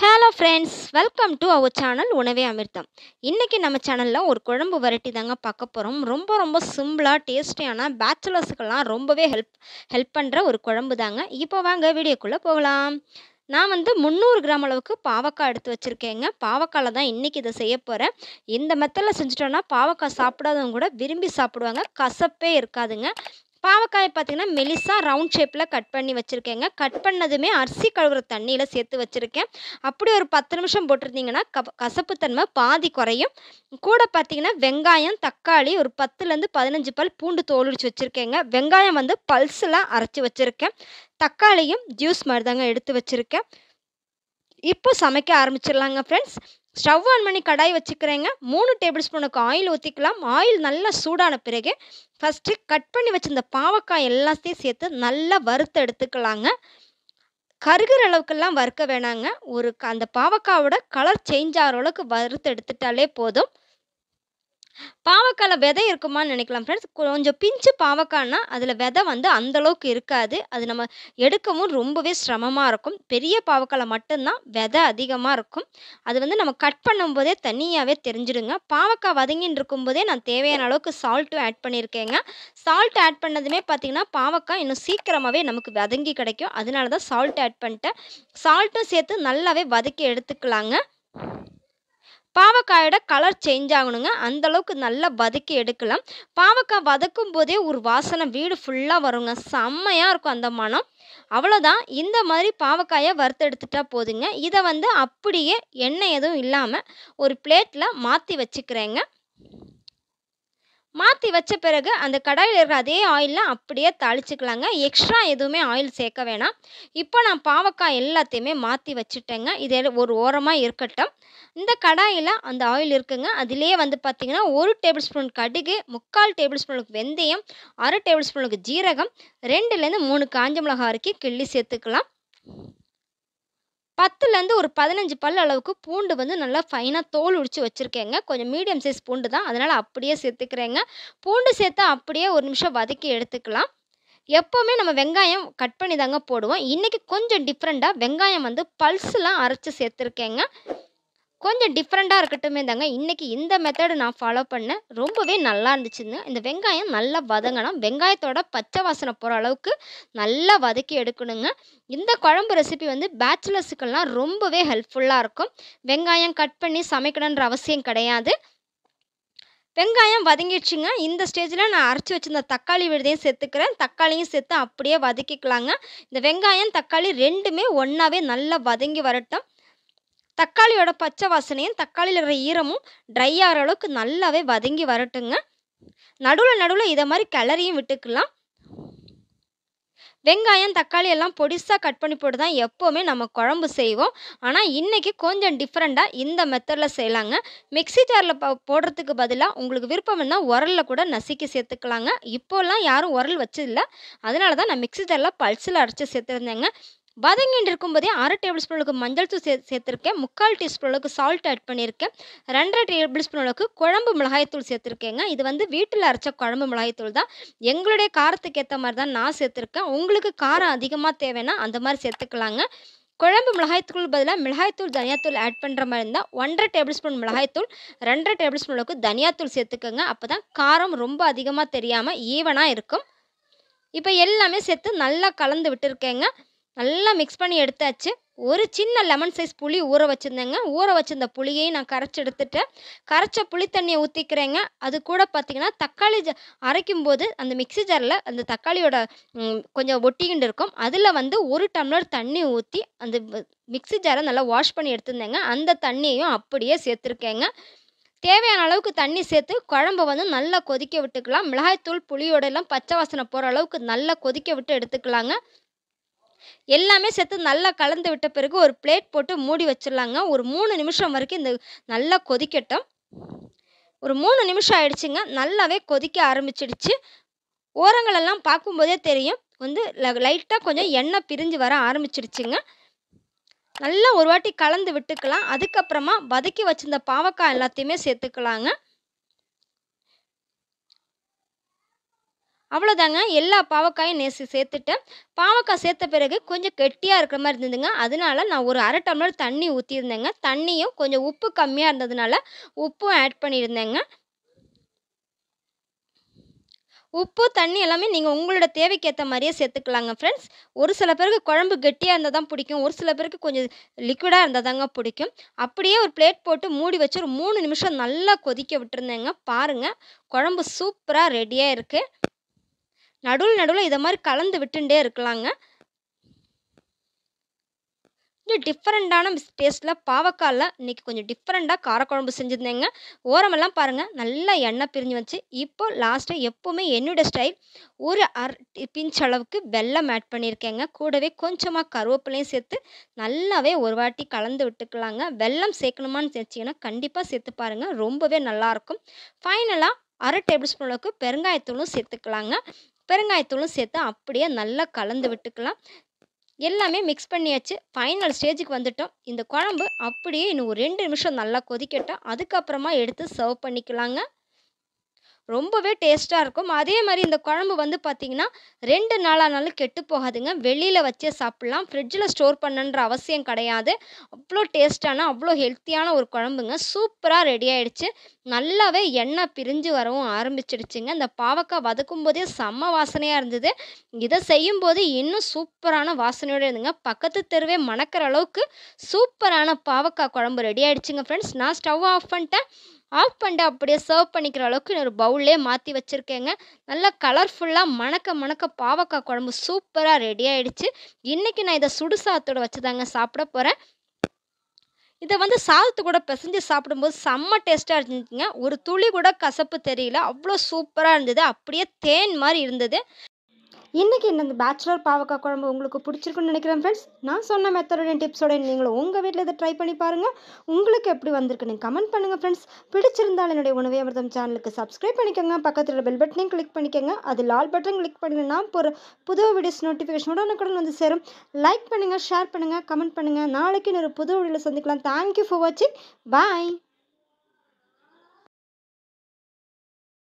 hello friends welcome to our channel உணவே அமிர்தம் இன்றைக்கி நம்ம சேனலில் ஒரு குழம்பு வெரைட்டி தாங்க பார்க்க போகிறோம் ரொம்ப ரொம்ப சிம்பிளாக டேஸ்டியான பேச்சுலர்ஸுக்கெல்லாம் ரொம்பவே ஹெல்ப் ஹெல்ப் பண்ணுற ஒரு குழம்பு தாங்க இப்போ வாங்க வீடியோக்குள்ளே போகலாம் நான் வந்து முந்நூறு கிராம் அளவுக்கு பாவக்காய் எடுத்து வச்சுருக்கேங்க பாவக்காயில் தான் இன்றைக்கி இதை செய்ய போகிறேன் இந்த மெத்தடில் செஞ்சிட்டோன்னா பாவக்காய் சாப்பிடாதவங்க கூட விரும்பி சாப்பிடுவாங்க கசப்பே இருக்காதுங்க பாவக்காயை பார்த்தீங்கன்னா மெலிசாக ரவுண்ட் ஷேப்பில் கட் பண்ணி வச்சுருக்கேங்க கட் பண்ணதுமே அரிசி கழுவுற தண்ணியில் சேர்த்து வச்சுருக்கேன் அப்படி ஒரு பத்து நிமிஷம் போட்டிருந்தீங்கன்னா க கசப்புத்தன்மை பாதி குறையும் கூட பார்த்தீங்கன்னா வெங்காயம் தக்காளி ஒரு பத்துலேருந்து பதினஞ்சு பல் பூண்டு தோலுரிச்சு வச்சுருக்கேங்க வெங்காயம் வந்து பல்ஸில் அரைச்சி வச்சுருக்கேன் தக்காளியும் ஜூஸ் மாதிரி தாங்க எடுத்து வச்சுருக்கேன் இப்போ சமைக்க ஆரம்பிச்சிடலாங்க ஃப்ரெண்ட்ஸ் ஸ்டவ் ஆன் பண்ணி கடாய் வச்சுக்கிறேங்க மூணு டேபிள் ஸ்பூனுக்கு ஆயில் ஊற்றிக்கலாம் ஆயில் நல்லா சூடான பிறகு ஃபஸ்ட்டு கட் பண்ணி வச்சுருந்த பாவக்காய் எல்லாத்தையும் சேர்த்து நல்லா வறுத்து எடுத்துக்கலாங்க கருகிற அளவுக்கெல்லாம் வறுக்க வேணாங்க ஒரு அந்த பாவக்காவோட கலர் சேஞ்ச் ஆகிற அளவுக்கு வறுத்து எடுத்துட்டாலே போதும் பாவக்காயில் விதை இருக்குமான்னு நினைக்கலாம் ஃப்ரெண்ட்ஸ் கொஞ்சம் பிஞ்சு பாவக்காய்னா அதில் விதை வந்து அந்தளவுக்கு இருக்காது அது நம்ம எடுக்கவும் ரொம்பவே சிரமமாக இருக்கும் பெரிய பாவக்காயில் மட்டும்தான் விதை அதிகமாக இருக்கும் அது வந்து நம்ம கட் பண்ணும்போதே தனியாகவே தெரிஞ்சிடுங்க பாவக்காய் வதங்கின்னு இருக்கும்போதே நான் தேவையான அளவுக்கு சால்ட்டும் ஆட் பண்ணியிருக்கேங்க சால்ட் ஆட் பண்ணதுமே பார்த்திங்கன்னா பாவக்காய் இன்னும் சீக்கிரமாகவே நமக்கு வதங்கி கிடைக்கும் அதனால தான் சால்ட் ஆட் பண்ணிட்டேன் சால்ட்டும் சேர்த்து நல்லாவே வதக்கி எடுத்துக்கலாங்க பாவக்காயோட கலர் சேஞ்ச் ஆகணுங்க அந்தளவுக்கு நல்லா வதக்கி எடுக்கலாம் பாவக்காய் வதக்கும் போதே ஒரு வாசனை வீடு ஃபுல்லாக வருங்க செம்மையாக இருக்கும் அந்த மனம் அவ்வளோதான் இந்த மாதிரி பாவக்காயை வறுத்து எடுத்துட்டா போதுங்க இதை வந்து அப்படியே எண்ணெய் எதுவும் இல்லாமல் ஒரு பிளேட்டில் மாற்றி வச்சுக்கிறேங்க மாற்றி வச்ச பிறகு அந்த கடாயில் இருக்கிற அதே ஆயிலில் அப்படியே தாளிச்சுக்கலாங்க எக்ஸ்ட்ரா எதுவுமே ஆயில் சேர்க்க வேணாம் இப்போ நான் பாவக்காய் எல்லாத்தையுமே மாற்றி வச்சுட்டேங்க இது ஒரு ஓரமாக இருக்கட்டும் இந்த கடாயில் அந்த ஆயில் இருக்குங்க அதிலே வந்து பார்த்திங்கன்னா ஒரு டேபிள் ஸ்பூன் கடுகு முக்கால் டேபிள் ஸ்பூனுக்கு வெந்தயம் அரை டேபிள் ஸ்பூனுக்கு ஜீரகம் ரெண்டுலேருந்து மூணு காஞ்ச மிளகாய் அரைக்கி கிள்ளி சேர்த்துக்கலாம் பத்துலேருந்து ஒரு பதினஞ்சு பல் அளவுக்கு பூண்டு வந்து நல்லா ஃபைனாக தோல் உரித்து வச்சுருக்கேங்க கொஞ்சம் மீடியம் சைஸ் பூண்டு தான் அதனால் அப்படியே சேர்த்துக்கிறேங்க பூண்டு சேர்த்தா அப்படியே ஒரு நிமிஷம் வதக்கி எடுத்துக்கலாம் எப்போவுமே நம்ம வெங்காயம் கட் பண்ணி தாங்க போடுவோம் இன்றைக்கி கொஞ்சம் டிஃப்ரெண்ட்டாக வெங்காயம் வந்து பல்ஸ்லாம் அரைச்சி சேர்த்துருக்கேங்க கொஞ்சம் டிஃப்ரெண்ட்டாக இருக்கட்டும் தாங்க இன்றைக்கி இந்த மெத்தடு நான் ஃபாலோ பண்ணேன் ரொம்பவே நல்லா இருந்துச்சுங்க இந்த வெங்காயம் நல்லா வதங்கணும் வெங்காயத்தோட பச்சை வாசனை போகிற அளவுக்கு நல்லா வதக்கி எடுக்கணுங்க இந்த குழம்பு ரெசிபி வந்து பேச்சுலர்ஸுக்கெல்லாம் ரொம்பவே ஹெல்ப்ஃபுல்லாக இருக்கும் வெங்காயம் கட் பண்ணி சமைக்கணுன்ற அவசியம் கிடையாது வெங்காயம் வதங்கிடுச்சுங்க இந்த ஸ்டேஜில் நான் அரைச்சி வச்சுருந்த தக்காளி விடுதையும் சேர்த்துக்கிறேன் தக்காளியும் சேர்த்து அப்படியே வதக்கிக்கலாங்க இந்த வெங்காயம் தக்காளி ரெண்டுமே ஒன்றாவே நல்லா வதங்கி வரட்டும் தக்காளியோட பச்சை வாசனையும் தக்காளியில் இருக்கிற ஈரமும் ட்ரை ஆகிற அளவுக்கு நல்லாவே வதங்கி வரட்டுங்க நடுவில் நடுவில் இதை மாதிரி கிளறியும் விட்டுக்கலாம் வெங்காயம் தக்காளி எல்லாம் பொடிசாக கட் பண்ணி போட்டு தான் எப்போவுமே நம்ம குழம்பு செய்வோம் ஆனால் இன்றைக்கி கொஞ்சம் டிஃப்ரெண்ட்டாக இந்த மெத்தடில் செய்யலாங்க மிக்சி ஜாரில் போடுறதுக்கு பதிலாக உங்களுக்கு விருப்பம் என்ன உரலில் கூட நசுக்கி சேர்த்துக்கலாங்க இப்போல்லாம் யாரும் உரல் வச்சதில்லை அதனால தான் நான் மிக்சி ஜாரில் பல்சில் அரைச்சி சேர்த்துருந்தேங்க வதங்கிட்டு இருக்கும்போதே அரை டேபிள் ஸ்பூன் அளவுக்கு மஞ்சள் தூள் சே சேர்த்துருக்கேன் முக்கால் டீஸ்பூன் அளவுக்கு சால்ட் ஆட் பண்ணியிருக்கேன் ரெண்டரை டேபிள் ஸ்பூன் அளவுக்கு குழம்பு மிளகாய்த்தூள் சேர்த்துருக்கேங்க இது வந்து வீட்டில் அரைச்ச குழம்பு மிளகாய்த்தூள் தான் எங்களுடைய காரத்துக்கு ஏற்ற மாதிரி தான் நான் சேர்த்துருக்கேன் உங்களுக்கு காரம் அதிகமாக தேவைன்னா அந்த மாதிரி சேர்த்துக்கலாங்க குழம்பு மிளகாய்த்தூள் பதிலாக மிளகாய்த்தூள் தனியாத்தூள் ஆட் பண்ணுற மாதிரி இருந்தால் ஒன்றரை டேபிள் ஸ்பூன் மிளகாய்த்தூள் ரெண்டரை டேபிள் ஸ்பூன் அளவுக்கு தனியாத்தூள் சேர்த்துக்கோங்க அப்போ தான் காரம் ரொம்ப அதிகமாக தெரியாமல் ஈவனாக இருக்கும் இப்போ எல்லாமே சேர்த்து நல்லா கலந்து விட்டுருக்கேங்க நல்லா மிக்ஸ் பண்ணி எடுத்தாச்சு ஒரு சின்ன லெமன் சைஸ் புளி ஊற வச்சுருந்தேங்க ஊற வச்சிருந்த புளியையும் நான் கரைச்சி எடுத்துட்டேன் கரைச்ச புளி தண்ணியை ஊற்றிக்கிறேங்க அது கூட பார்த்திங்கன்னா தக்காளி ஜ அரைக்கும் போது அந்த மிக்சி ஜாரில் அந்த தக்காளியோட கொஞ்சம் ஒட்டிக்கிண்டு இருக்கும் அதில் வந்து ஒரு டம்ளர் தண்ணி ஊற்றி அந்த மிக்சி ஜாரை நல்லா வாஷ் பண்ணி எடுத்துருந்தேங்க அந்த தண்ணியையும் அப்படியே சேர்த்துருக்கேங்க தேவையான அளவுக்கு தண்ணி சேர்த்து குழம்பு வந்து நல்லா கொதிக்க விட்டுக்கலாம் மிளகாய்த்தூள் புளியோட எல்லாம் பச்சை வாசனை போகிற அளவுக்கு நல்லா கொதிக்க விட்டு எடுத்துக்கலாங்க எல்லாமே சேர்த்து நல்லா கலந்து விட்ட பிறகு ஒரு பிளேட் போட்டு மூடி வச்சிடலாங்க ஒரு மூணு நிமிஷம் வரைக்கும் இந்த நல்லா கொதிக்கட்டும் ஒரு மூணு நிமிஷம் ஆயிடுச்சுங்க நல்லாவே கொதிக்க ஆரம்பிச்சிடுச்சு ஓரங்களெல்லாம் பார்க்கும்போதே தெரியும் வந்து லைட்டாக கொஞ்சம் எண்ணெய் பிரிஞ்சு வர ஆரம்பிச்சிடுச்சுங்க நல்லா ஒரு வாட்டி கலந்து விட்டுக்கலாம் அதுக்கப்புறமா வதக்கி வச்சிருந்த பாவக்காய் எல்லாத்தையுமே சேர்த்துக்கலாங்க அவ்வளோதாங்க எல்லா பாவக்காயும் நேசி சேர்த்துட்டேன் பாவக்காய் சேர்த்த பிறகு கொஞ்சம் கெட்டியாக இருக்கிற மாதிரி இருந்ததுங்க அதனால் நான் ஒரு அரை டம்ளர் தண்ணி ஊற்றியிருந்தேங்க தண்ணியும் கொஞ்சம் உப்பு கம்மியாக இருந்ததுனால உப்பும் ஆட் பண்ணியிருந்தேங்க உப்பு தண்ணி எல்லாமே நீங்கள் உங்களோட தேவைக்கு ஏற்ற மாதிரியே சேர்த்துக்கலாங்க ஃப்ரெண்ட்ஸ் ஒரு சில பேருக்கு குழம்பு கெட்டியாக இருந்தால் தான் பிடிக்கும் ஒரு சில பேருக்கு கொஞ்சம் லிக்விடாக இருந்தால் தாங்க பிடிக்கும் அப்படியே ஒரு பிளேட் போட்டு மூடி வச்சு ஒரு மூணு நிமிஷம் நல்லா கொதிக்க விட்டுருந்தேங்க பாருங்கள் குழம்பு சூப்பராக ரெடியாக இருக்குது நடுவில் நடுவில் இதை மாதிரி கலந்து விட்டுட்டே இருக்கலாங்க கொஞ்சம் டிஃப்ரெண்ட்டான டேஸ்ட்டில் பாவக்காயில் இன்றைக்கி கொஞ்சம் டிஃப்ரெண்ட்டாக காரக்குழம்பு செஞ்சுருந்தேங்க ஓரமெல்லாம் பாருங்கள் நல்லா எண்ணெய் பிரிஞ்சு வச்சு இப்போ லாஸ்ட்டாக எப்போவுமே என்னுடைய ஸ்டைல் ஒரு அர் பிஞ்ச் அளவுக்கு வெல்லம் ஆட் பண்ணியிருக்கேங்க கூடவே கொஞ்சமாக கருவேப்பிலையும் சேர்த்து நல்லாவே ஒரு வாட்டி கலந்து விட்டுக்கலாங்க வெல்லம் சேர்க்கணுமான்னு சேர்த்திங்கன்னா கண்டிப்பாக சேர்த்து பாருங்கள் ரொம்பவே நல்லாயிருக்கும் ஃபைனலாக அரை டேபிள் ஸ்பூன் அளவுக்கு பெருங்காயத்தூளும் சேர்த்துக்கலாங்க பெருங்காயத்தூளும் சேர்த்து அப்படியே நல்லா கலந்து விட்டுக்கலாம் எல்லாமே மிக்ஸ் பண்ணியாச்சு ஃபைனல் ஸ்டேஜுக்கு வந்துட்டோம் இந்த குழம்பு அப்படியே இன்னும் ஒரு ரெண்டு நிமிஷம் நல்லா கொதிக்கட்டும் அதுக்கப்புறமா எடுத்து சர்வ் பண்ணிக்கலாங்க ரொம்பவே டேஸ்ட்டாக இருக்கும் அதே மாதிரி இந்த குழம்பு வந்து பார்த்திங்கன்னா ரெண்டு நாளானாலும் கெட்டு போகாதுங்க வெளியில் வச்சே சாப்பிட்லாம் ஃப்ரிட்ஜில் ஸ்டோர் பண்ணுன்ற அவசியம் கிடையாது அவ்வளோ டேஸ்ட்டான அவ்வளோ ஹெல்த்தியான ஒரு குழம்புங்க சூப்பராக ரெடி ஆகிடுச்சு நல்லாவே எண்ணெய் பிரிஞ்சு வரவும் ஆரம்பிச்சிடுச்சுங்க இந்த பாவக்காய் வதக்கும் போதே செம்ம வாசனையாக இருந்தது இதை செய்யும் போது இன்னும் சூப்பரான வாசனையோடு இருந்துங்க பக்கத்து தெருவே மணக்கிற அளவுக்கு சூப்பரான பாவக்காய் குழம்பு ரெடி ஆகிடுச்சுங்க ஃப்ரெண்ட்ஸ் நான் ஸ்டவ் ஆஃப் பண்ணிட்டேன் ஆஃப் பண்ணிட்டு அப்படியே சர்வ் பண்ணிக்கிற அளவுக்கு ஒரு பவுல்லே மாற்றி வச்சுருக்கேங்க நல்லா கலர்ஃபுல்லாக மணக்க மணக்க பாவக்காய் குழம்பு சூப்பராக ரெடி ஆகிடுச்சு இன்றைக்கி நான் இதை சுடுசாத்தோடு வச்சு தாங்க சாப்பிட போகிறேன் இதை வந்து சாதத்து கூட பிசைஞ்சு சாப்பிடும்போது செம்ம டேஸ்ட்டாக இருந்துச்சுங்க ஒரு துளி கூட கசப்பு தெரியல அவ்வளோ சூப்பராக இருந்தது அப்படியே தேன் மாதிரி இருந்தது இன்றைக்கி இந்த பேச்சுலர் பாவக்காய் குழம்பு உங்களுக்கு பிடிச்சிருக்குன்னு நினைக்கிறேன் ஃப்ரெண்ட்ஸ் நான் சொன்ன மெத்தடோட டிப்ஸோட நீங்களும் உங்கள் வீட்டில் இதை ட்ரை பண்ணி பாருங்கள் உங்களுக்கு எப்படி நீங்கள் கமெண்ட் பண்ணுங்கள் ஃப்ரெண்ட்ஸ் பிடிச்சிருந்தால் என்னுடைய உணவை அமிர்தம் சேனலுக்கு சப்ஸ்கிரைப் பண்ணிக்கோங்க பக்கத்தில் பெல் பட்டனையும் கிளிக் பண்ணிக்கோங்க அது லால் பட்டன் கிளிக் பண்ணிங்கன்னா ஒரு புது வீடியோஸ் நோட்டிஃபிகேஷனோட கூட வந்து சேரும் லைக் பண்ணுங்கள் ஷேர் பண்ணுங்கள் கமெண்ட் பண்ணுங்கள் நாளைக்கு இன்னொரு புது வீடியோவில் சந்திக்கலாம் தேங்க்யூ ஃபார் வாட்சிங் பாய்